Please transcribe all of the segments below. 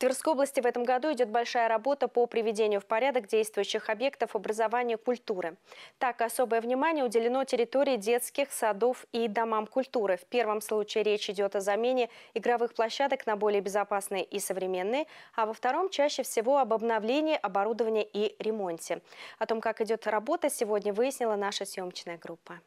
Тверской области в этом году идет большая работа по приведению в порядок действующих объектов образования культуры. Так, особое внимание уделено территории детских садов и домам культуры. В первом случае речь идет о замене игровых площадок на более безопасные и современные, а во втором чаще всего об обновлении оборудования и ремонте. О том, как идет работа, сегодня выяснила наша съемочная группа.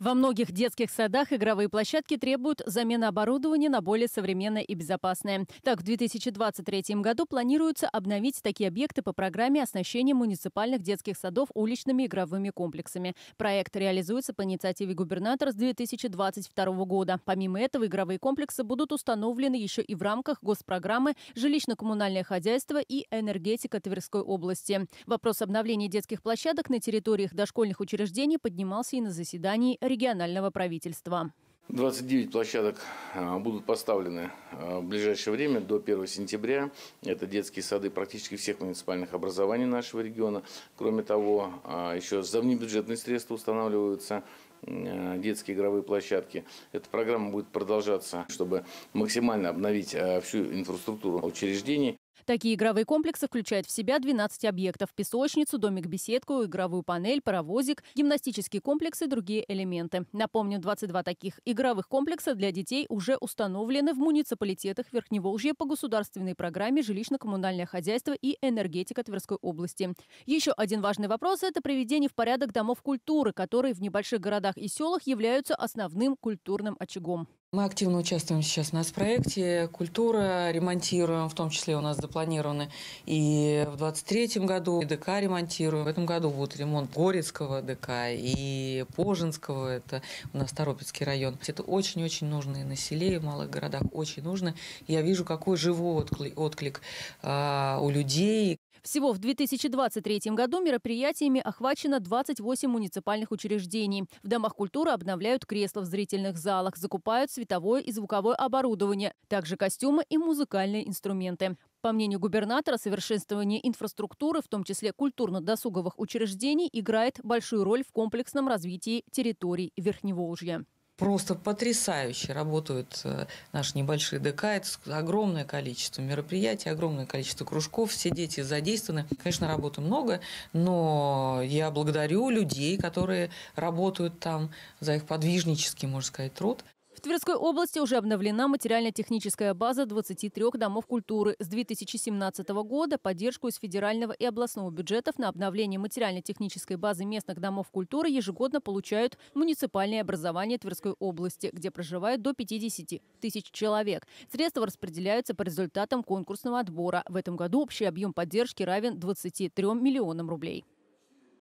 Во многих детских садах игровые площадки требуют замены оборудования на более современное и безопасное. Так, в 2023 году планируется обновить такие объекты по программе оснащения муниципальных детских садов уличными игровыми комплексами. Проект реализуется по инициативе губернатора с 2022 года. Помимо этого, игровые комплексы будут установлены еще и в рамках госпрограммы «Жилищно-коммунальное хозяйство и энергетика Тверской области». Вопрос обновления детских площадок на территориях дошкольных учреждений поднимался и на заседании регионального правительства. 29 площадок а, будут поставлены а, в ближайшее время, до 1 сентября. Это детские сады практически всех муниципальных образований нашего региона. Кроме того, а, еще за внебюджетные средства устанавливаются детские игровые площадки. Эта программа будет продолжаться, чтобы максимально обновить всю инфраструктуру учреждений. Такие игровые комплексы включают в себя 12 объектов – песочницу, домик-беседку, игровую панель, паровозик, гимнастический комплекс и другие элементы. Напомню, 22 таких игровых комплекса для детей уже установлены в муниципалитетах Верхневолжья по государственной программе «Жилищно-коммунальное хозяйство и энергетика Тверской области». Еще один важный вопрос – это приведение в порядок домов культуры, которые в небольших городах и селах являются основным культурным очагом. Мы активно участвуем сейчас в нас проекте «Культура», ремонтируем, в том числе у нас запланированы. И в 23 году ДК ремонтируем. В этом году будет ремонт Горецкого ДК и Пожинского. Это у нас Торопецкий район. Это очень-очень нужные и в малых городах очень нужно. Я вижу, какой живой отклик, отклик а, у людей. Всего в 2023 году мероприятиями охвачено 28 муниципальных учреждений. В домах культуры обновляют кресла в зрительных залах, закупают световое и звуковое оборудование, также костюмы и музыкальные инструменты. По мнению губернатора, совершенствование инфраструктуры, в том числе культурно-досуговых учреждений, играет большую роль в комплексном развитии территорий Верхневолжья. Просто потрясающе работают э, наши небольшие ДК. Это огромное количество мероприятий, огромное количество кружков. Все дети задействованы. Конечно, работы много, но я благодарю людей, которые работают там за их подвижнический, можно сказать, труд. В Тверской области уже обновлена материально-техническая база 23 домов культуры. С 2017 года поддержку из федерального и областного бюджетов на обновление материально-технической базы местных домов культуры ежегодно получают муниципальные образования Тверской области, где проживает до 50 тысяч человек. Средства распределяются по результатам конкурсного отбора. В этом году общий объем поддержки равен 23 миллионам рублей.